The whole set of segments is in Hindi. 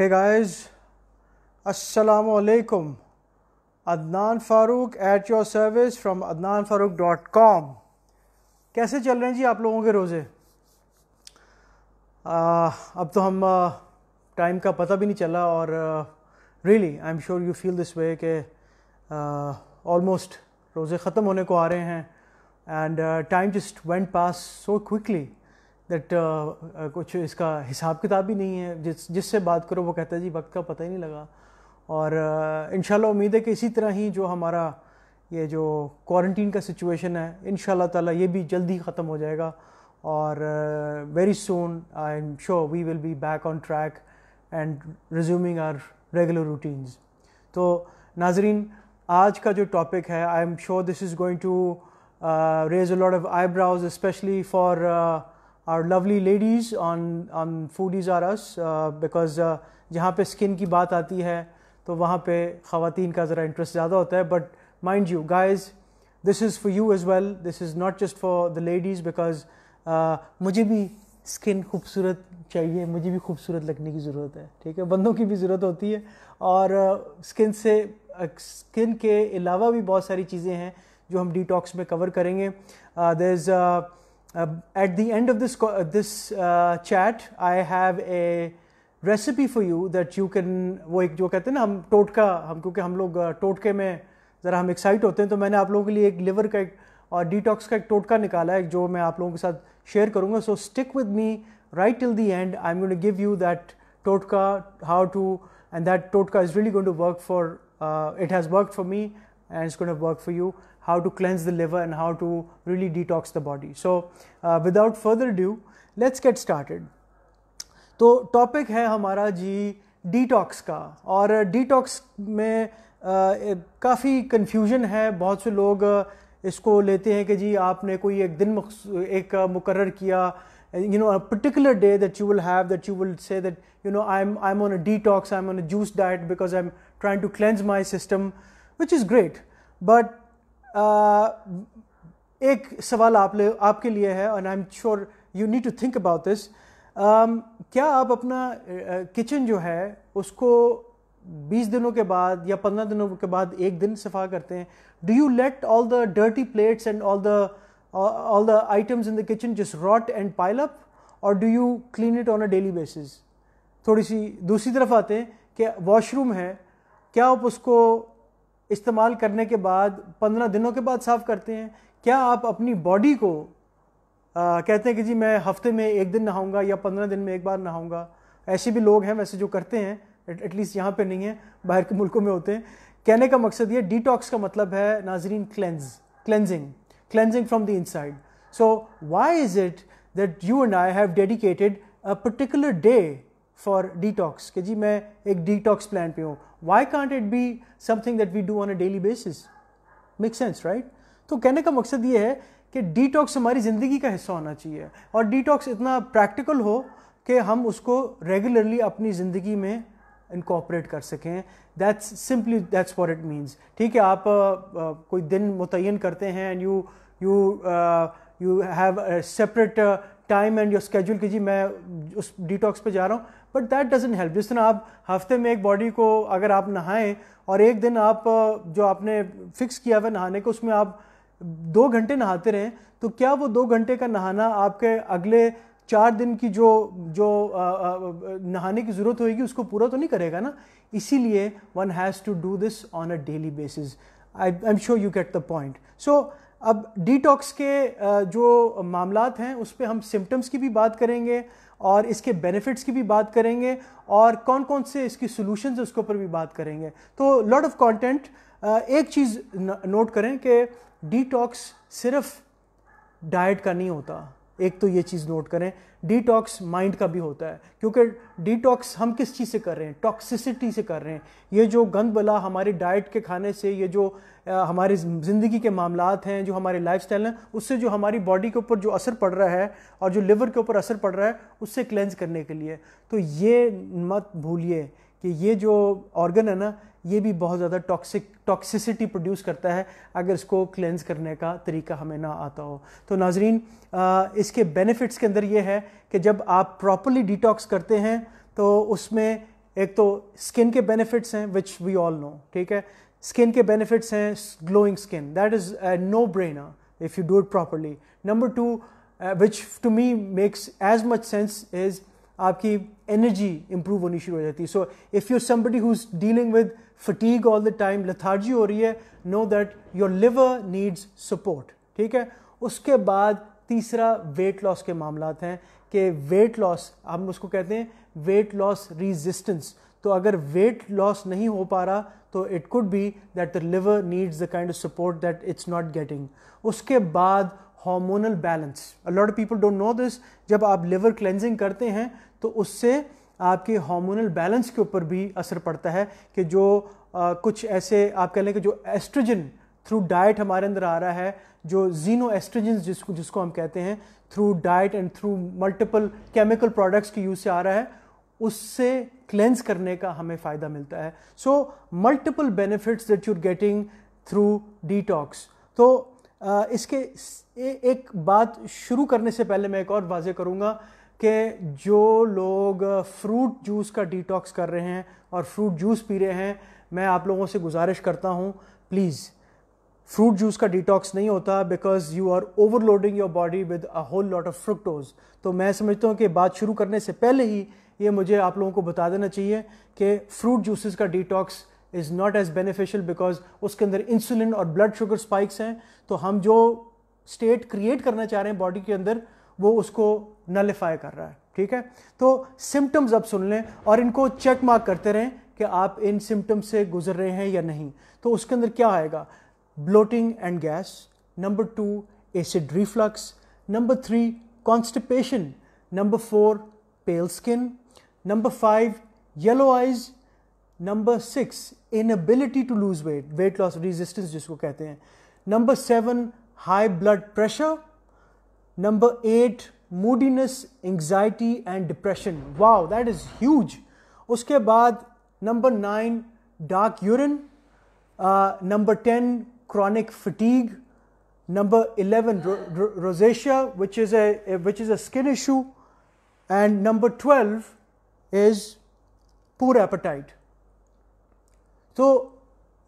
Hey guys, Assalamu alaikum. Adnan Farooq at your service from adnanfarooq.com. कैसे चल रहे हैं जी आप लोगों के रोज़े अब तो हम टाइम का पता भी नहीं चला और really I am sure you feel this way के ऑलमोस्ट रोज़े ख़त्म होने को आ रहे हैं and time just went past so quickly that uh, uh, कुछ इसका हिसाब किताब भी नहीं है जिस जिससे बात करो वो कहता है जी वक्त का पता ही नहीं लगा और uh, इन उम्मीद है कि इसी तरह ही जो हमारा ये जो क्वारंटीन का सिचुएशन है इन ताला ये भी जल्दी ख़त्म हो जाएगा और very soon I am sure we will be back on track and resuming our regular routines तो नाजरीन आज का जो टॉपिक है I am sure this is going to raise a lot of eyebrows especially for our lovely ladies on on Foodies R Us uh, because uh, जहाँ पे स्किन की बात आती है तो वहाँ पे ख़वान का ज़रा इंटरेस्ट ज़्यादा होता है but mind you guys this is for you as well this is not just for the ladies because मुझे भी स्किन खूबसूरत चाहिए मुझे भी खूबसूरत लगने की ज़रूरत है ठीक है बंदों की भी ज़रूरत होती है और स्किन uh, से स्किन के अलावा भी बहुत सारी चीज़ें हैं जो हम डिटॉक्स में कवर करेंगे there is at the end of this, this chat, I have a recipe for you that you can वो एक जो कहते हैं ना हम टोटका हम क्योंकि हम लोग टोटके में ज़रा हम एक्साइट होते हैं तो मैंने आप लोगों के लिए एक लिवर का एक और डिटॉक्स का एक टोटका निकाला है जो मैं आप लोगों के साथ शेयर करूँगा so stick with me right till the end I am going to give you that टोटका हाउ टू एंड दैट टोटका is really going to work for it has work for me and it's going to work for you how to cleanse the liver and how to really detox the body. So, uh, without further ado, let's get started. तो टॉपिक है हमारा जी डिटॉक्स का और डिटॉक्स में काफ़ी कन्फ्यूजन है बहुत से लोग इसको लेते हैं कि जी आपने कोई एक दिन एक मुकर किया you know a particular day that you will have that you will say that you know i'm i'm on a detox i'm on a juice diet because i'm trying to cleanse my system which is great but एक सवाल आप ले आपके लिए है और I am sure you need to think about this क्या आप अपना किचन uh, जो है उसको 20 दिनों के बाद या 15 दिनों के बाद एक दिन सफा करते हैं do you let all the dirty plates and all the all the items in the kitchen just rot and pile up और do you clean it on a daily basis थोड़ी सी दूसरी तरफ आते हैं कि वॉशरूम है क्या आप उसको इस्तेमाल करने के बाद पंद्रह दिनों के बाद साफ़ करते हैं क्या आप अपनी बॉडी को आ, कहते हैं कि जी मैं हफ्ते में एक दिन नहाऊंगा या पंद्रह दिन में एक बार नहाऊंगा ऐसे भी लोग हैं वैसे जो करते हैं एटलीस्ट यहाँ पे नहीं है बाहर के मुल्कों में होते हैं कहने का मकसद ये डिटॉक्स का मतलब है नाजरीन cleanse cleansing cleansing from the inside so why is it that you and I have dedicated a particular day for detox के जी मैं एक डिटॉक्स प्लान पे हूँ why can't it be something that we do on a daily basis make sense right तो कहने का मकसद ये है कि डिटॉक्स हमारी ज़िंदगी का हिस्सा होना चाहिए और डिटॉक्स इतना प्रैक्टिकल हो कि हम उसको रेगुलरली अपनी ज़िंदगी में इनकॉपरेट कर सकें that's simply that's for it means ठीक है आप uh, uh, कोई दिन मुतन करते हैं and you you you have separate time and your schedule कीजिए जी मैं उस डिटॉक्स पे जा रहा हूँ बट दैट डजेंट हेल्प जिस तरह आप हफ्ते में एक बॉडी को अगर आप नहाएं और एक दिन आप जो आपने फिक्स किया हुआ नहाने को उसमें आप दो घंटे नहाते रहें तो क्या वो दो घंटे का नहाना आपके अगले चार दिन की जो जो आ, आ, नहाने की ज़रूरत होगी उसको पूरा तो नहीं करेगा ना इसीलिए one has to do this on a daily basis I I am sure you get the point so अब डिटॉक्स के जो मामला हैं उस पर हम सिम्टम्स की भी बात करेंगे और इसके बेनिफिट्स की भी बात करेंगे और कौन कौन से इसकी सोल्यूशन है उसके ऊपर भी बात करेंगे तो लॉट ऑफ कॉन्टेंट एक चीज़ नोट करें कि डिटॉक्स सिर्फ डाइट का नहीं होता एक तो ये चीज़ नोट करें डिटॉक्स माइंड का भी होता है क्योंकि डिटॉक्स हम किस चीज़ से कर रहे हैं टॉक्सिसिटी से कर रहे हैं ये जो गंद बला हमारे डाइट के खाने से ये जो हमारे ज़िंदगी के मामला हैं जो हमारे लाइफ स्टाइल हैं उससे जो हमारी बॉडी के ऊपर जो असर पड़ रहा है और जो लिवर के ऊपर असर पड़ रहा है उससे क्लेंज करने के लिए तो ये मत भूलिए कि ये जो ऑर्गन है ना ये भी बहुत ज़्यादा टॉक्सिक टॉक्सिसिटी प्रोड्यूस करता है अगर इसको क्लेंस करने का तरीका हमें ना आता हो तो नाजरीन इसके बेनिफिट्स के अंदर ये है कि जब आप प्रॉपरली डिटॉक्स करते हैं तो उसमें एक तो स्किन के बेनिफिट्स हैं विच वी ऑल नो ठीक है स्किन के बेनिफिट्स हैं glowing skin that is no brainer if you do it properly number two which to me makes as much sense is आपकी एनर्जी इंप्रूव होनी शुरू हो जाती है so if you somebody who is dealing with fatigue all the time lethargy हो रही है know that your liver needs support ठीक है उसके बाद तीसरा वेट लॉस के मामला हैं कि वेट लॉस हम उसको कहते हैं वेट लॉस रिजिस्टेंस तो अगर वेट लॉस नहीं हो पा रहा तो it could be that the liver needs the kind of support that it's not getting उसके बाद hormonal balance lot of people don't know this जब आप लिवर क्लेंजिंग करते हैं तो उससे आपके हार्मोनल बैलेंस के ऊपर भी असर पड़ता है कि जो आ, कुछ ऐसे आप कह लें कि जो एस्ट्रोजन थ्रू डाइट हमारे अंदर आ रहा है जो जीनो एस्ट्रोजन जिसको जिसको हम कहते हैं through diet and through multiple chemical products के यूज़ से आ रहा है उससे क्लेंस करने का हमें फ़ायदा मिलता है so multiple benefits that you're getting through detox तो आ, इसके ए, एक बात शुरू करने से पहले मैं एक और वाजे करूँगा कि जो लोग फ्रूट जूस का डिटॉक्स कर रहे हैं और फ्रूट जूस पी रहे हैं मैं आप लोगों से गुजारिश करता हूँ प्लीज़ फ्रूट जूस का डिटॉक्स नहीं होता because you are overloading your body with a whole lot of fructose तो मैं समझता हूँ कि बात शुरू करने से पहले ही ये मुझे आप लोगों को बता देना चाहिए कि फ्रूट जूसेस का detox is not as beneficial because उसके अंदर इंसुलिन और ब्लड शुगर स्पाइक्स हैं तो हम जो स्टेट क्रिएट करना चाह रहे हैं बॉडी के अंदर वो उसको नलिफाई कर रहा है ठीक है तो सिम्टम्स अब सुन लें और इनको चेक मार्क करते रहें कि आप इन सिम्टम्स से गुजर रहे हैं या नहीं तो उसके अंदर क्या आएगा bloating and gas number two acid reflux number three constipation number four pale skin number five yellow eyes number six inability to lose weight weight loss resistance जिसको कहते हैं number seven high blood pressure Number eight, moodiness, anxiety and depression. Wow, that is huge. उसके बाद number nine, dark urine. Uh, number ten, chronic fatigue. Number eleven, ro ro rosacea, which is a, a which is a skin issue, and number twelve is poor appetite. तो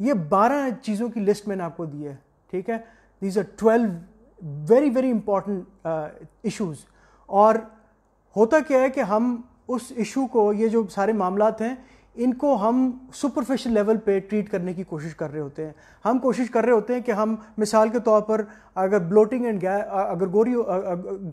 ये 12 चीज़ों की लिस्ट मैंने आपको दी है ठीक है these are 12 very very important issues और होता क्या है कि हम उस इशू को ये जो सारे मामला हैं इनको हम सुपरफिशियल लेवल पे ट्रीट करने की कोशिश कर रहे होते हैं हम कोशिश कर रहे होते हैं कि हम मिसाल के तौर पर अगर ब्लोटिंग एंड गै, अगर गोरी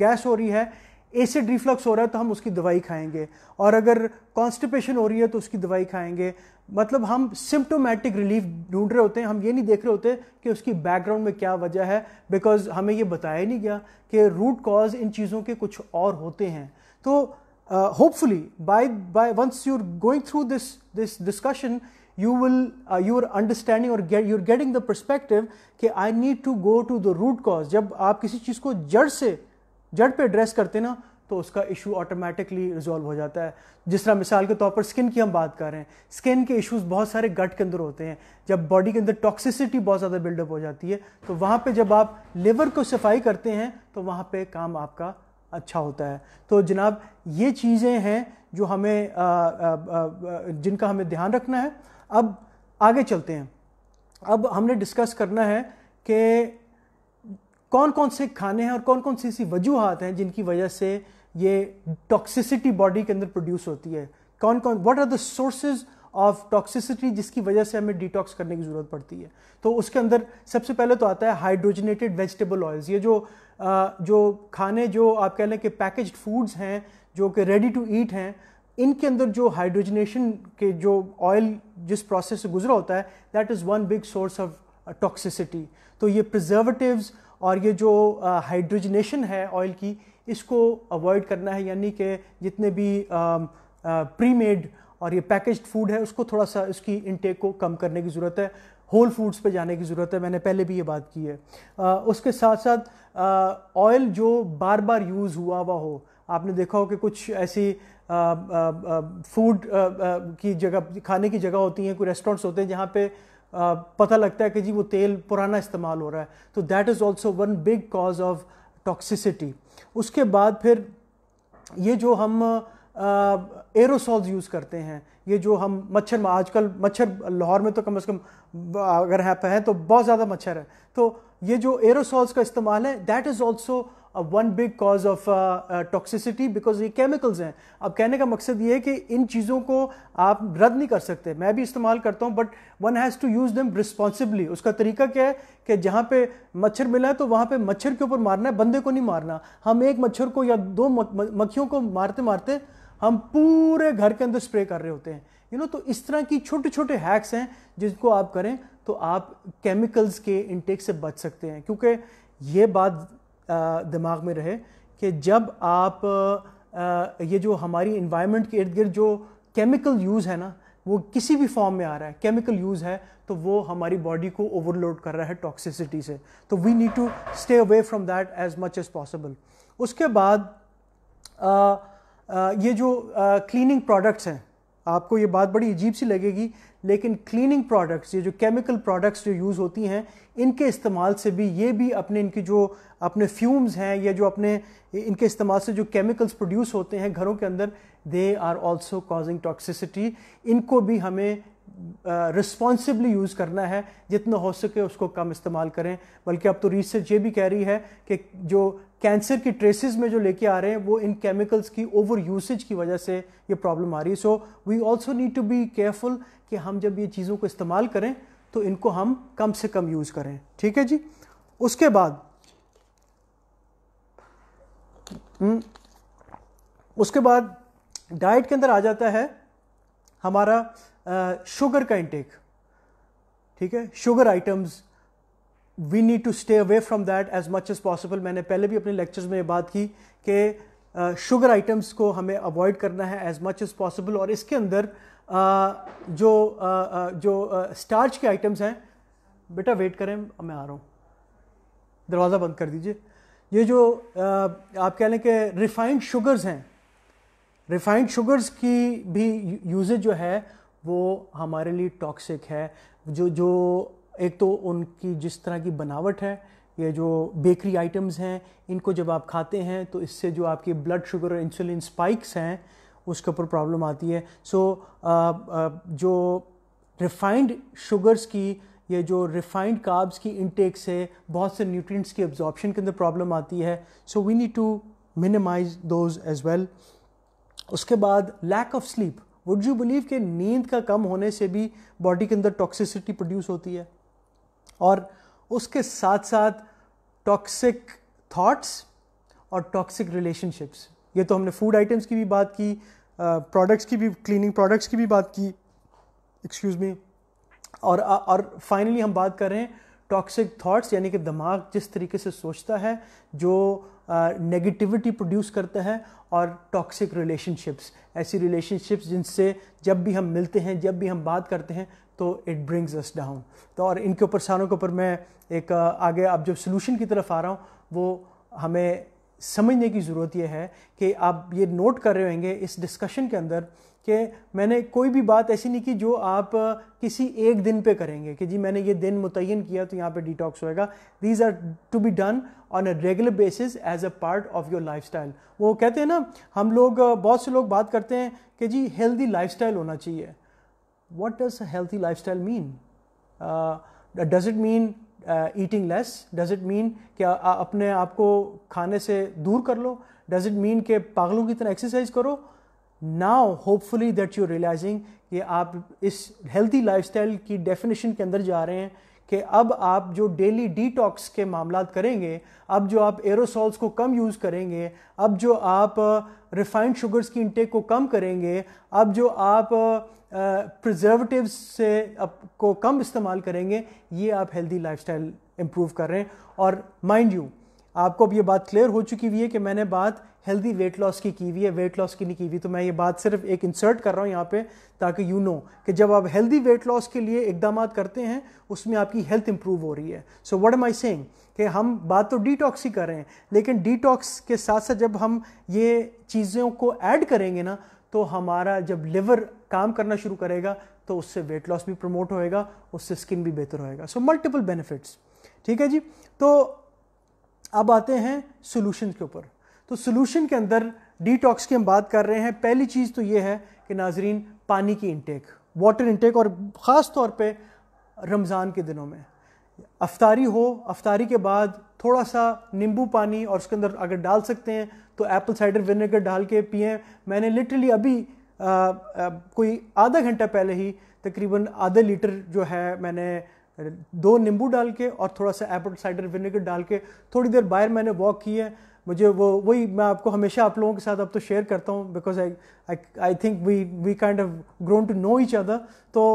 गैस हो रही है एसिड रिफ्लक्स हो रहा है तो हम उसकी दवाई खाएंगे और अगर कॉन्स्टिपेशन हो रही है तो उसकी दवाई खाएंगे मतलब हम सिम्टोमेटिक रिलीफ ढूंढ रहे होते हैं हम ये नहीं देख रहे होते कि उसकी बैकग्राउंड में क्या वजह है बिकॉज हमें ये बताया नहीं गया कि रूट कॉज इन चीज़ों के कुछ और होते हैं तो hopefully by by once you're going through this this discussion you will you're understanding और यूर गेटिंग द परस्पेक्टिव कि I need to go to the root cause जब आप किसी चीज़ को जड़ से जड़ पे एड्रेस करते ना तो उसका इशू ऑटोमेटिकली रिजॉल्व हो जाता है जिस तरह मिसाल के तौर पर स्किन की हम बात कर रहे हैं स्किन के इश्यूज बहुत सारे गट के अंदर होते हैं जब बॉडी के अंदर टॉक्सिसिटी बहुत ज़्यादा बिल्डअप हो जाती है तो वहाँ पे जब आप लिवर को सफाई करते हैं तो वहाँ पे काम आपका अच्छा होता है तो जनाब ये चीज़ें हैं जो हमें आ, आ, आ, जिनका हमें ध्यान रखना है अब आगे चलते हैं अब हमने डिस्कस करना है कि कौन कौन से खाने हैं और कौन कौन सी ऐसी वजूहत हैं जिनकी वजह से ये टॉक्सिसिटी बॉडी के अंदर प्रोड्यूस होती है कौन कौन what are the sources of toxicity जिसकी वजह से हमें डिटॉक्स करने की ज़रूरत पड़ती है तो उसके अंदर सबसे पहले तो आता है हाइड्रोजनेटेड वेजिटेबल ऑयल्स ये जो आ, जो खाने जो आप कह लें कि पैकेज्ड फूड्स हैं जो कि रेडी टू ईट हैं इनके अंदर जो हाइड्रोजनेशन के जो ऑयल जिस प्रोसेस से गुजरा होता है that is one big source of toxicity तो ये प्रिजर्वेटिव्स और ये जो हाइड्रोजनेशन है ऑयल की इसको अवॉइड करना है यानी कि जितने भी प्री मेड और ये पैकेज्ड फूड है उसको थोड़ा सा उसकी इनटेक को कम करने की ज़रूरत है होल फूड्स पे जाने की ज़रूरत है मैंने पहले भी ये बात की है आ, उसके साथ साथ ऑयल जो बार बार यूज़ हुआ हुआ हो आपने देखा हो कि कुछ ऐसी फूड की जगह खाने की जगह होती हैं कोई रेस्टोरेंट्स होते हैं जहाँ पे पता लगता है कि जी वो तेल पुराना इस्तेमाल हो रहा है तो that is also one big cause of toxicity उसके बाद फिर ये जो हम एरोसॉल्स यूज़ करते हैं ये जो हम मच्छर आजकल मच्छर लाहौर में तो कम से कम अगर यहाँ हैं तो बहुत ज़्यादा मच्छर है तो ये जो एरोसॉल्स का इस्तेमाल है दैट इज़ ऑल्सो अब one big cause of toxicity because ये केमिकल्स हैं अब कहने का मकसद ये है कि इन चीज़ों को आप रद्द नहीं कर सकते मैं भी इस्तेमाल करता हूँ but one has to use them responsibly उसका तरीका क्या है कि जहाँ पे मच्छर मिला है तो वहाँ पे मच्छर के ऊपर मारना है बंदे को नहीं मारना हम एक मच्छर को या दो मक्खियों को मारते मारते हम पूरे घर के अंदर स्प्रे कर रहे होते हैं यू you नो know, तो इस तरह की छोटे छोटे हैक्स हैं जिनको आप करें तो आप केमिकल्स के इनटेक से बच सकते हैं क्योंकि ये बात दिमाग में रहे कि जब आप ये जो हमारी इन्वायरमेंट के इर्द गिर्द जो केमिकल यूज़ है ना वो किसी भी फॉर्म में आ रहा है केमिकल यूज़ है तो वो हमारी बॉडी को ओवरलोड कर रहा है टॉक्सिसिटी से तो we need to stay away from that as much as possible उसके बाद आ, आ, ये जो क्लीनिंग प्रोडक्ट्स हैं आपको ये बात बड़ी अजीब सी लगेगी लेकिन क्लीनिंग प्रोडक्ट्स ये जो केमिकल प्रोडक्ट्स जो यूज़ होती हैं इनके इस्तेमाल से भी ये भी अपने इनकी जो अपने फ्यूम्स हैं या जो अपने इनके इस्तेमाल से जो केमिकल्स प्रोड्यूस होते हैं घरों के अंदर they are also causing toxicity इनको भी हमें रिस्पॉन्सिबली uh, यूज़ करना है जितना हो सके उसको कम इस्तेमाल करें बल्कि अब तो रिसर्च ये भी कह रही है कि जो कैंसर की ट्रेसेस में जो लेके आ रहे हैं वो इन केमिकल्स की ओवर यूसेज की वजह से ये प्रॉब्लम आ रही है so we also need to be careful कि हम जब ये चीज़ों को इस्तेमाल करें तो इनको हम कम से कम यूज़ करें ठीक है जी उसके बाद हम्म, उसके बाद डाइट के अंदर आ जाता है हमारा शुगर का इंटेक ठीक है sugar items we need to stay away from that as much as possible मैंने पहले भी अपने लेक्चर्स में ये बात की कि शुगर आइटम्स को हमें अवॉइड करना है एज मच एज़ पॉसिबल और इसके अंदर uh, जो uh, जो स्टार्च uh, के आइटम्स हैं बेटा वेट करें मैं आ रहा हूँ दरवाज़ा बंद कर दीजिए ये जो आप कह लें कि रिफाइंड शुगर्स हैं रिफाइंड शुगर्स की भी यूजेज जो है वो हमारे लिए टॉक्सिक है जो जो एक तो उनकी जिस तरह की बनावट है ये जो बेकरी आइटम्स हैं इनको जब आप खाते हैं तो इससे जो आपकी ब्लड शुगर और इंसुलिन स्पाइक्स हैं उसके ऊपर प्रॉब्लम आती है सो so, जो रिफाइंड शुगर्स की ये जो रिफाइंड काब्स की इनटेक से बहुत से न्यूट्रिएंट्स की एब्जॉर्प्शन के अंदर प्रॉब्लम आती है so we need to minimize those as well उसके बाद lack of sleep would you believe कि नींद का कम होने से भी बॉडी के अंदर टॉक्सिसिटी प्रोड्यूस होती है और उसके साथ साथ टॉक्सिक थॉट्स और टॉक्सिक रिलेशनशिप्स ये तो हमने फूड आइटम्स की भी बात की प्रोडक्ट्स की भी क्लीनिंग प्रोडक्ट्स की भी बात की एक्सक्यूज़ मी और और फाइनली हम बात कर रहे हैं टॉक्सिक थॉट्स यानी कि दिमाग जिस तरीके से सोचता है जो नेगेटिविटी प्रोड्यूस करता है और टॉक्सिक रिलेशनशिप्स ऐसी रिलेशनशिप्स जिनसे जब भी हम मिलते हैं जब भी हम बात करते हैं तो इट ब्रिंग्स अस डाउन तो और इनके ऊपर सारों के ऊपर मैं एक आगे आप जो सोल्यूशन की तरफ आ रहा हूँ वो हमें समझने की ज़रूरत यह है कि आप ये नोट कर रहे होंगे इस डिस्कशन के अंदर कि मैंने कोई भी बात ऐसी नहीं की जो आप किसी एक दिन पे करेंगे कि जी मैंने ये दिन मुतयन किया तो यहाँ पे डिटॉक्स होएगा these are to be done on a regular basis as a part of your life वो कहते हैं ना हम लोग बहुत से लोग बात करते हैं कि जी हेल्दी लाइफ होना चाहिए what does a healthy lifestyle mean? Uh, does it mean eating less does it mean कि आ, आ, अपने आप को खाने से दूर कर लो डज इट मीन कि पागलों की तरह एक्सरसाइज करो now hopefully that you realizing कि आप इस हेल्थी लाइफ की डेफिनेशन के अंदर जा रहे हैं कि अब आप जो डेली डिटॉक्स के मामला करेंगे अब जो आप एरोसॉल्स को कम यूज़ करेंगे अब जो आप रिफाइंड uh, शुगर्स की इंटेक को कम करेंगे अब जो आप प्रिजर्वेटिव uh, uh, से अप, को कम इस्तेमाल करेंगे ये आप हेल्दी लाइफस्टाइल इम्प्रूव कर रहे हैं और माइंड यू आपको अब ये बात क्लियर हो चुकी हुई है कि मैंने बात हेल्दी वेट लॉस की की हुई है वेट लॉस की नहीं की हुई तो मैं ये बात सिर्फ एक इंसर्ट कर रहा हूँ यहाँ पे ताकि यू नो कि जब आप हेल्दी वेट लॉस के लिए इकदाम करते हैं उसमें आपकी हेल्थ इंप्रूव हो रही है सो वट एम आई सेंग कि हम बात तो डिटॉक्स ही कर रहे हैं लेकिन डिटॉक्स के साथ साथ जब हम ये चीज़ों को ऐड करेंगे ना तो हमारा जब लिवर काम करना शुरू करेगा तो उससे वेट लॉस भी प्रमोट होएगा उससे स्किन भी बेहतर होएगा सो मल्टीपल बेनिफिट्स ठीक है जी तो अब आते हैं सोल्यूशन के ऊपर तो सोल्यूशन के अंदर डिटॉक्स की हम बात कर रहे हैं पहली चीज़ तो ये है कि नाजरीन पानी की इंटेक वाटर इंटेक और ख़ास तौर पे रमज़ान के दिनों में अफ्तारी हो अफ्तारी के बाद थोड़ा सा नींबू पानी और उसके अंदर अगर डाल सकते हैं तो एप्पल साइडर विनेगर डाल के पिए मैंने लिटरली अभी आ, आ, कोई आधा घंटा पहले ही तकरीबन आधा लीटर जो है मैंने दो नींबू डाल के और थोड़ा सा एप्पल साइडर विनेगर डाल के थोड़ी देर बाहर मैंने वॉक की है मुझे वो वही मैं आपको हमेशा आप लोगों के साथ अब तो शेयर करता हूँ because I I think we we kind of grown to know each other तो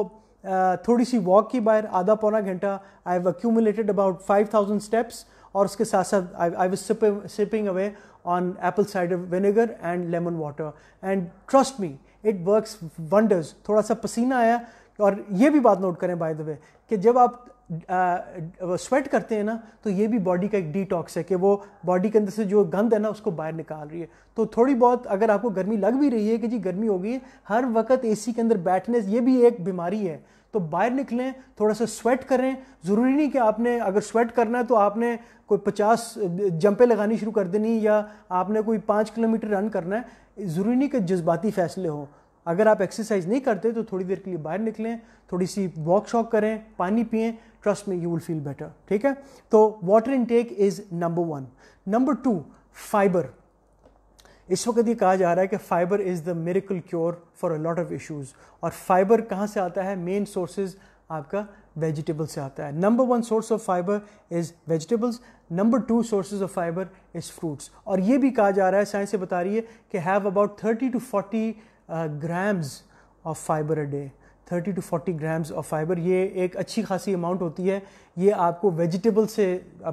थोड़ी सी वॉक की बाहर आधा पौना घंटा I have accumulated about five thousand steps और उसके साथ साथ I was sipping away on apple cider vinegar and lemon water and trust me it works wonders थोड़ा सा पसीना आया और ये भी बात नोट करें बाय द वे कि जब आप स्वेट करते हैं ना तो ये भी बॉडी का एक डिटॉक्स है कि वो बॉडी के अंदर से जो गंद है ना उसको बाहर निकाल रही है तो थोड़ी बहुत अगर आपको गर्मी लग भी रही है कि जी गर्मी हो गई है हर वक्त एसी के अंदर बैठने ये भी एक बीमारी है तो बाहर निकलें थोड़ा सा स्वेट करें ज़रूरी नहीं कि आपने अगर स्वेट करना है तो आपने कोई पचास जंपें लगानी शुरू कर देनी या आपने कोई पाँच किलोमीटर रन करना है ज़रूरी नहीं कि जज्बाती फैसले हों अगर आप एक्सरसाइज नहीं करते तो थोड़ी देर के लिए बाहर निकलें थोड़ी सी वॉक शॉक करें पानी पिए ट्रस्ट में यू विल फील बेटर ठीक है तो water intake is number one number two fiber इस वक्त ये कहा जा रहा है कि fiber is the miracle cure for a lot of issues और फाइबर कहाँ से आता है मेन सोर्सेज आपका वेजिटेबल से आता है number one source of fiber is vegetables number two sources of fiber is fruits और ये भी कहा जा रहा है साइंस से बता रही है कि have about thirty to forty uh, grams of fiber a day 30 to 40 grams of fiber ये एक अच्छी खासी अमाउंट होती है ये आपको वेजिटेबल से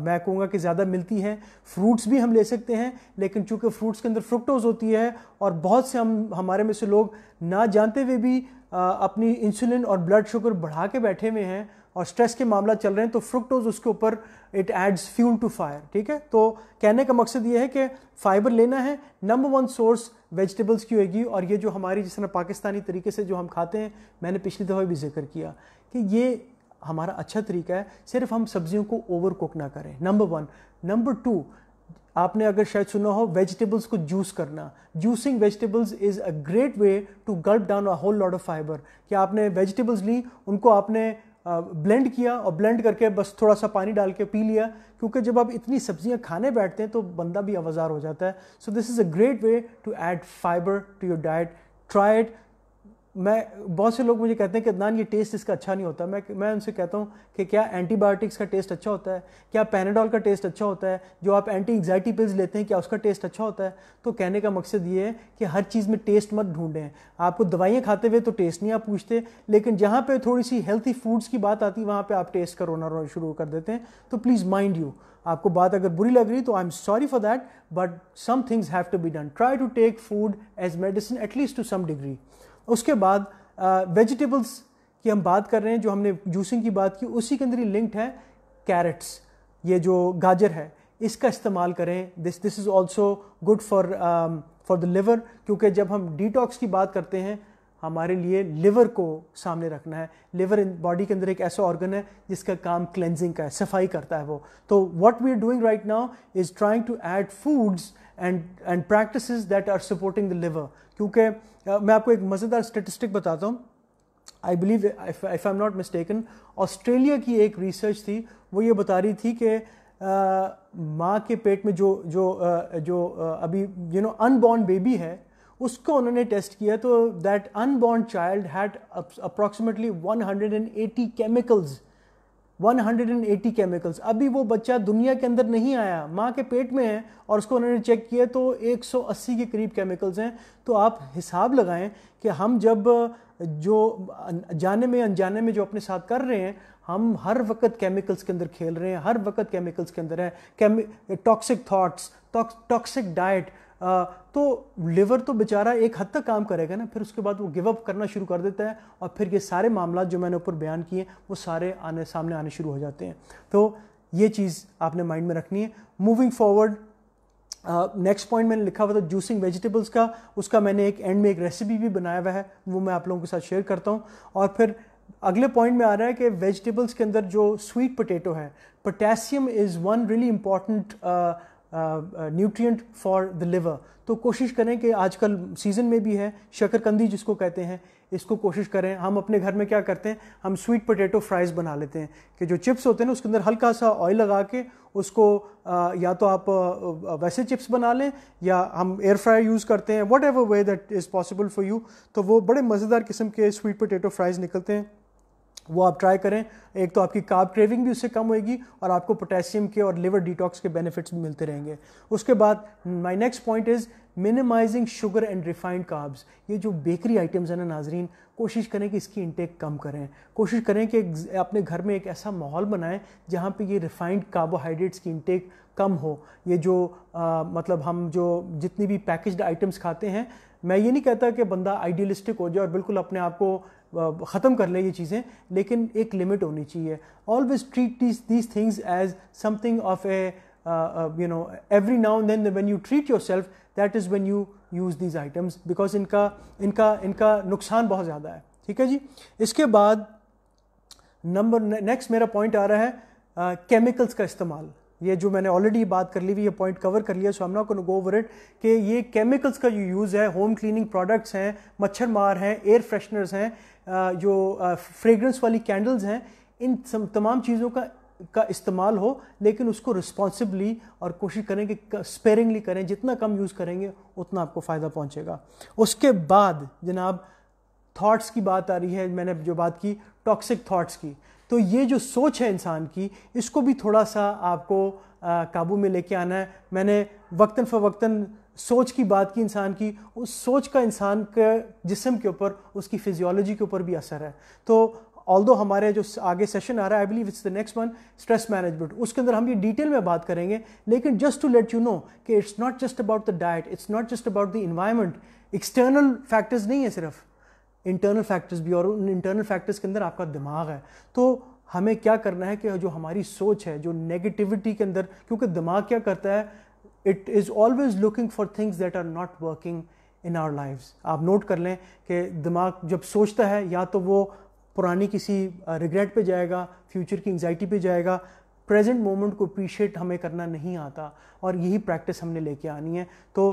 मैं कहूँगा कि ज़्यादा मिलती है फ्रूट्स भी हम ले सकते हैं लेकिन चूँकि फ्रूट्स के अंदर फ्रुक्टोज होती है और बहुत से हम हमारे में से लोग ना जानते हुए भी आ, uh, अपनी इंसुलिन और ब्लड शुगर बढ़ा के बैठे हुए हैं और स्ट्रेस के मामला चल रहे हैं तो फ्रुक्टोज उसके ऊपर it adds fuel to fire ठीक है तो कहने का मकसद ये है कि फाइबर लेना है नंबर वन सोर्स वेजिटेबल्स की होगी और ये जो हमारी जिस तरह पाकिस्तानी तरीके से जो हम खाते हैं मैंने पिछली दफ़ा भी जिक्र किया कि ये हमारा अच्छा तरीका है सिर्फ हम सब्जियों को ओवर कुक ना करें नंबर वन नंबर टू आपने अगर शायद सुना हो वेजिटेबल्स को जूस करना juicing vegetables is a great way to gulp down a whole lot of fiber कि आपने वेजिटेबल्स ली उनको आपने ब्लेंड किया और ब्लेंड करके बस थोड़ा सा पानी डाल के पी लिया क्योंकि जब आप इतनी सब्जियां खाने बैठते हैं तो बंदा भी आवाज़ार हो जाता है so this is a great way to add fiber to your diet try it मैं बहुत से लोग मुझे कहते हैं कि अदनान ये टेस्ट इसका अच्छा नहीं होता मैं मैं उनसे कहता हूँ कि क्या एंटीबायोटिक्स का टेस्ट अच्छा होता है क्या पेनाडोल का टेस्ट अच्छा होता है जो आप एंटी एग्जाइटी पिल्स लेते हैं क्या उसका टेस्ट अच्छा होता है तो कहने का मकसद ये है कि हर चीज़ में टेस्ट मत ढूंढें आपको दवाइयाँ खाते हुए तो टेस्ट नहीं आप पूछते लेकिन जहाँ पर थोड़ी सी हेल्थी फूड्स की बात आती है वहाँ पर आप टेस्ट का रोना रोना शुरू कर देते हैं तो प्लीज़ माइंड यू आपको बात अगर बुरी लग रही तो I am sorry for that but some things have to be done try to take food as medicine atleast to some degree उसके बाद वेजिटेबल्स की हम बात कर रहे हैं जो हमने जूसिंग की बात की उसी के अंदर ही लिंक्ड है कैरेट्स ये जो गाजर है इसका इस्तेमाल करें this this is also good for for the liver क्योंकि जब हम डिटॉक्स की बात करते हैं हमारे लिए लिवर को सामने रखना है लिवर बॉडी के अंदर एक ऐसा ऑर्गन है जिसका काम क्लेंजिंग का है सफाई करता है वो तो what we are doing right now is trying to add foods and and practice that are supporting the liver क्योंकि मैं आपको एक मज़ेदार स्टेटिस्टिक बताता हूँ I believe if I am not mistaken Australia की एक रिसर्च थी वो ये बता रही थी कि माँ के पेट में जो जो जो अभी यू नो अनबॉर्न बेबी है उसको उन्होंने टेस्ट किया तो that unborn child had approximately eighty chemicals 180 chemicals अभी वो बच्चा दुनिया के अंदर नहीं आया माँ के पेट में है और उसको उन्होंने चेक किया तो 180 के करीब केमिकल्स हैं तो आप हिसाब लगाएं कि हम जब जो जाने में अनजाने में जो अपने साथ कर रहे हैं हम हर वक्त केमिकल्स के अंदर खेल रहे हैं हर वक्त केमिकल्स के अंदर है टॉक्सिक थाट्स टॉक्सिक डाइट तो लिवर तो बेचारा एक हद तक काम करेगा ना फिर उसके बाद वो गिव अप करना शुरू कर देता है और फिर ये सारे मामला जो मैंने ऊपर बयान किए वो सारे आने सामने आने शुरू हो जाते हैं तो ये चीज़ आपने माइंड में रखनी है मूविंग फॉरवर्ड नेक्स्ट पॉइंट मैंने लिखा हुआ था जूसिंग वेजिटेबल्स का उसका मैंने एक एंड में एक रेसिपी भी बनाया हुआ है वो मैं आप लोगों के साथ शेयर करता हूँ और फिर अगले पॉइंट में आ रहा है कि वेजिटेबल्स के अंदर जो स्वीट पोटैटो है potassium is one really important nutrient for the liver तो कोशिश करें कि आजकल सीज़न में भी है शकरकंदी जिसको कहते हैं इसको कोशिश करें हम अपने घर में क्या करते हैं हम स्वीट पोटैटो फ्राइज़ बना लेते हैं कि जो चिप्स होते हैं ना उसके अंदर हल्का सा ऑयल लगा के उसको आ, uh, या तो आप आ, uh, वैसे चिप्स बना लें या हम एयर फ्रायर यूज़ करते हैं whatever way that is possible for you तो वो बड़े मज़ेदार किस्म के स्वीट पोटैटो फ्राइज़ निकलते हैं वो आप ट्राई करें एक तो आपकी कार्ब क्रेविंग भी उससे कम होएगी और आपको पोटेशियम के और लिवर डिटॉक्स के बेनिफिट्स भी मिलते रहेंगे उसके बाद my next point is minimizing sugar and refined carbs ये जो बेकरी आइटम्स हैं ना नाजरीन कोशिश करें कि इसकी इंटेक कम करें कोशिश करें कि अपने घर में एक ऐसा माहौल बनाएं जहाँ पे ये रिफाइंड कार्बोहाइड्रेट्स की इंटेक कम हो ये जो आ, मतलब हम जो जितनी भी पैकेज्ड आइटम्स खाते हैं मैं ये नहीं कहता कि बंदा आइडियलिस्टिक हो जाए और बिल्कुल अपने आप को ख़त्म कर ले ये चीज़ें लेकिन एक लिमिट होनी चाहिए always treat these things as something of a you know every now then when you treat yourself that is when you use these items because इनका इनका इनका नुकसान बहुत ज़्यादा है ठीक है जी इसके बाद नंबर नेक्स्ट मेरा पॉइंट आ रहा है केमिकल्स uh, का इस्तेमाल ये जो मैंने ऑलरेडी बात कर ली हुई ये पॉइंट कवर कर लिया सो हम नॉट गो ओवर इट कि ये केमिकल्स का जो यूज़ है होम क्लीनिंग प्रोडक्ट्स हैं मच्छर मार हैं एयर फ्रेशनर्स हैं जो फ्रेगरेंस वाली कैंडल्स हैं इन तमाम चीज़ों का का इस्तेमाल हो लेकिन उसको रिस्पॉन्सिबली और कोशिश करें कि स्पेयरिंगली करें जितना कम यूज़ करेंगे उतना आपको फ़ायदा पहुँचेगा उसके बाद जनाब थॉट्स की बात आ रही है मैंने जो बात की टॉक्सिक थॉट्स की तो ये जो सोच है इंसान की इसको भी थोड़ा सा आपको काबू में लेके आना है मैंने वक्ता फ़वक्ता सोच की बात की इंसान की उस सोच का इंसान के जिसम के ऊपर उसकी फिजियोलॉजी के ऊपर भी असर है तो ऑल दो हमारे जो आगे सेशन आ रहा है I believe it's the next one stress management उसके अंदर हम ये डिटेल में बात करेंगे लेकिन just to let you know कि it's not just about the diet it's not just about the environment external factors नहीं है सिर्फ इंटरनल फैक्टर्स भी और उन इंटरनल फैक्टर्स के अंदर आपका दिमाग है तो हमें क्या करना है कि जो हमारी सोच है जो नेगेटिविटी के अंदर क्योंकि दिमाग क्या करता है it is always looking for things that are not working in our lifes आप नोट कर लें कि दिमाग जब सोचता है या तो वो पुरानी किसी रिग्रेट पे जाएगा फ्यूचर की एंगजाइटी पे जाएगा प्रेजेंट मोमेंट को अप्रिशिएट हमें करना नहीं आता और यही प्रैक्टिस हमने लेके आनी है तो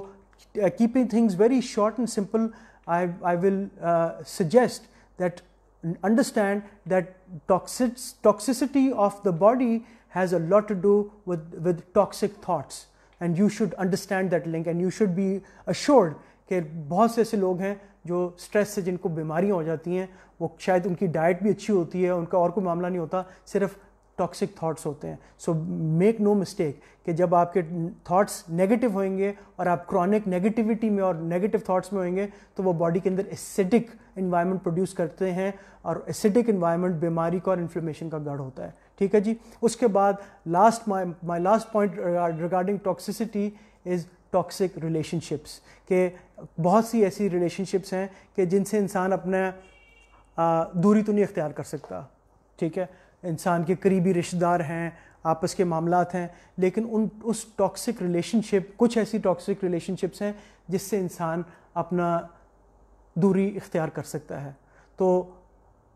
keeping things very short and simple I, I will uh, suggest that understand that toxic, toxicity of the body has a lot to do with, with toxic thoughts and you should understand that link and you should be assured कि बहुत से ऐसे लोग हैं जो स्ट्रेस से जिनको बीमारियां हो जाती हैं वो शायद उनकी डाइट भी अच्छी होती है उनका और कोई मामला नहीं होता सिर्फ टॉक्सिक थॉट्स होते हैं सो मेक नो मिस्टेक कि जब आपके थॉट्स नेगेटिव होंगे और आप क्रॉनिक नेगेटिविटी में और नेगेटिव थॉट्स में होंगे तो वो बॉडी के अंदर एसिडिक इन्वायरमेंट प्रोड्यूस करते हैं और एसिडिक इन्वायरमेंट बीमारी का और इन्फ्लेमेशन का गढ़ होता है ठीक है जी उसके बाद last my my last point regarding toxicity is toxic relationships के बहुत सी ऐसी रिलेशनशिप्स हैं कि जिनसे इंसान अपना दूरी तो नहीं अख्तियार कर सकता ठीक है इंसान के करीबी रिश्तेदार हैं आपस के मामला हैं लेकिन उन उस टॉक्सिक रिलेशनशिप कुछ ऐसी टॉक्सिक रिलेशनशिप्स हैं जिससे इंसान अपना दूरी इख्तियार कर सकता है तो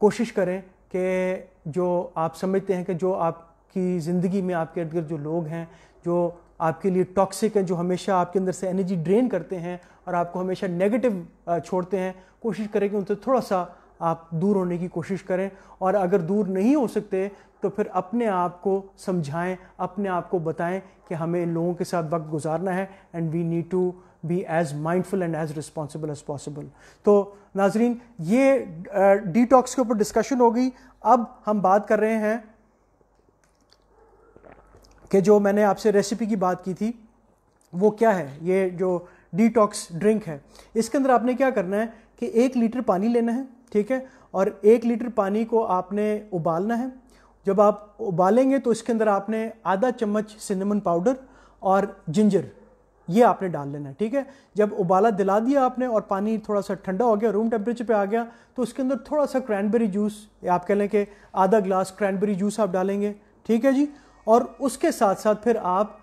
कोशिश करें कि जो आप समझते हैं कि जो आपकी ज़िंदगी में आपके इर्द गिर्द जो लोग हैं जो आपके लिए टॉक्सिक हैं जो हमेशा आपके अंदर से एनर्जी ड्रेन करते हैं और आपको हमेशा नेगेटिव छोड़ते हैं कोशिश करें कि उनसे थोड़ा सा आप दूर होने की कोशिश करें और अगर दूर नहीं हो सकते तो फिर अपने आप को समझाएं अपने आप को बताएं कि हमें इन लोगों के साथ वक्त गुजारना है and we need to be as mindful and as responsible as possible तो नाजरीन ये डिटॉक्स के ऊपर डिस्कशन हो गई अब हम बात कर रहे हैं कि जो मैंने आपसे रेसिपी की बात की थी वो क्या है ये जो डिटॉक्स ड्रिंक है इसके अंदर आपने क्या करना है कि एक लीटर पानी लेना है ठीक है और एक लीटर पानी को आपने उबालना है जब आप उबालेंगे तो इसके अंदर आपने आधा चम्मच सिनेमन पाउडर और जिंजर ये आपने डाल लेना है ठीक है जब उबाला दिला दिया आपने और पानी थोड़ा सा ठंडा हो गया रूम टेम्परेचर पे आ गया तो उसके अंदर थोड़ा सा क्रैनबेरी जूस आप कह लें कि आधा ग्लास क्रैनबेरी जूस आप डालेंगे ठीक है जी और उसके साथ साथ फिर आप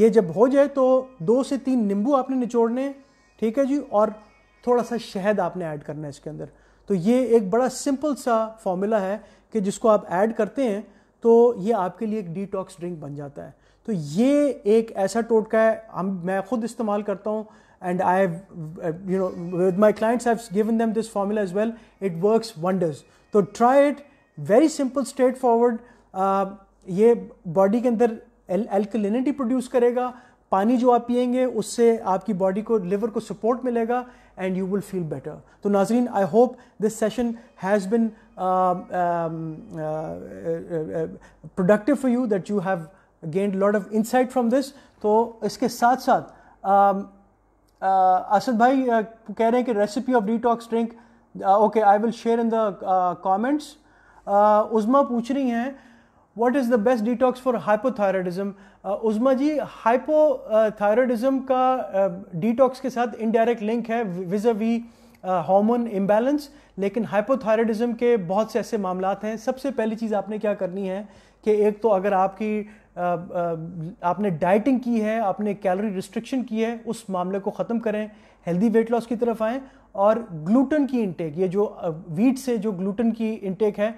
ये जब हो जाए तो दो से तीन नींबू आपने निचोड़ने ठीक है जी और थोड़ा सा शहद आपने ऐड करना है इसके अंदर तो ये एक बड़ा सिंपल सा फॉर्मूला है कि जिसको आप ऐड करते हैं तो ये आपके लिए एक डिटॉक्स ड्रिंक बन जाता है तो ये एक ऐसा टोटका है हम मैं खुद इस्तेमाल करता हूँ and I you know with my clients have given them this formula as well it work wonders तो try it very simple straight forward ये बॉडी के अंदर एल्कलिनिटी प्रोड्यूस करेगा पानी जो आप पियेंगे उससे आपकी बॉडी को लिवर को सपोर्ट मिलेगा and you will feel better तो नाजरीन I hope this session has been productive for you that you have gained lot of insight from this तो इसके साथ साथ um, uh, असद भाई uh, कह रहे हैं कि recipe of detox drink okay I will share in the comments Uzma पूछ रही हैं what is the best detox for hypothyroidism Uzma ji hypothyroidism का डिटॉक्स के साथ इनडायरेक्ट लिंक है vis a vis hormone imbalance लेकिन हाइपोथायरॉयडिज्म के बहुत से ऐसे मामला हैं सबसे पहली चीज़ आपने क्या करनी है कि एक तो अगर आपकी आपने डाइटिंग की है आपने कैलोरी रिस्ट्रिक्शन की है उस मामले को ख़त्म करें हेल्दी वेट लॉस की तरफ आएँ और ग्लूटन की इंटेक ये जो वीट से जो ग्लूटन की इंटेक है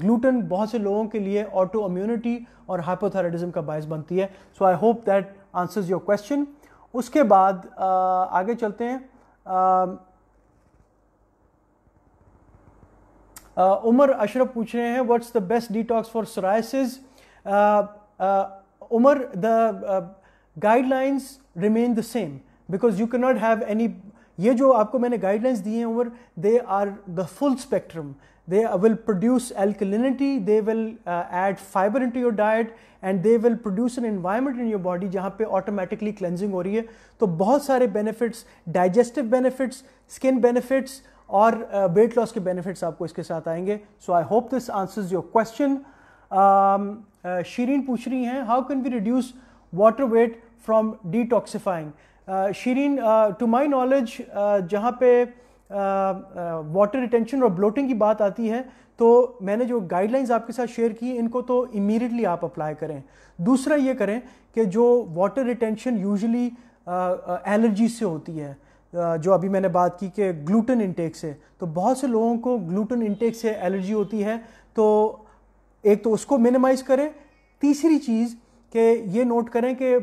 ग्लूटन बहुत से लोगों के लिए ऑटो इम्यूनिटी और हाइपोथायरॉयडिज्म का बायस बनती है so I hope that answers your question उसके बाद uh, आगे चलते हैं uh, उमर अशरफ पूछ रहे हैं what's the best detox for psoriasis Umar the guidelines remain the same because you can not have any ये जो आपको मैंने गाइडलाइंस दी हैं Umar they are the full spectrum they will produce alkalinity, they will uh, add fiber into your diet and they will produce an environment in your body जहाँ पे automatically cleansing हो रही है तो बहुत सारे benefits, digestive benefits, skin benefits और uh, weight loss के benefits आपको इसके साथ आएंगे So I hope this answers your question. Um, uh, Shireen पूछ रही हैं how can we reduce water weight from detoxifying? Uh, Shireen uh, to my knowledge uh, जहाँ पे uh, वाटर रिटेंशन और ब्लोटिंग की बात आती है तो मैंने जो गाइडलाइंस आपके साथ शेयर की इनको तो इमीडिएटली आप अप्लाई करें दूसरा ये करें कि जो वाटर रिटेंशन यूजली एलर्जी से होती है जो अभी मैंने बात की कि ग्लूटन इंटेक से तो बहुत से लोगों को ग्लूटन इंटेक से एलर्जी होती है तो एक तो उसको मिनिमाइज़ करें तीसरी चीज़ कि ये नोट करें कि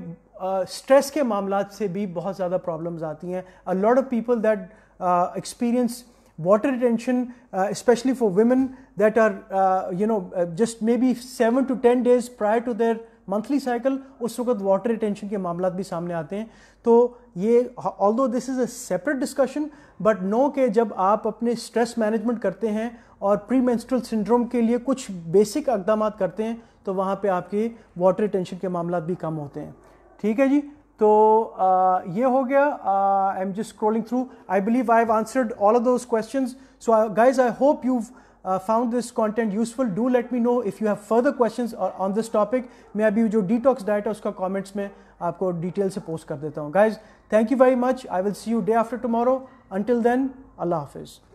स्ट्रेस के मामला से भी बहुत ज़्यादा प्रॉब्लम्स आती हैं a lot of people that Uh, experience water retention uh, especially for women that are uh, you know just maybe 7 to 10 days prior to their monthly cycle उस वक्त वाटर रिटेंशन के मामला भी सामने आते हैं तो ये although this is a separate discussion but know के जब आप अपने स्ट्रेस मैनेजमेंट करते हैं और प्री मेंस्ट्रुअल सिंड्रोम के लिए कुछ बेसिक इकदाम करते हैं तो वहाँ पे आपके वाटर रिटेंशन के मामला भी कम होते हैं ठीक है जी तो ये हो गया I am just scrolling through I believe I have answered all of those question so guys I hope you found this content useful do let me know if you have further question on this topic मैं अभी जो डिटॉक्स डाइट है उसका कॉमेंट्स में आपको डिटेल से पोस्ट कर देता हूँ guys thank you very much I will see you day after tomorrow until then अल्लाह हाफिज़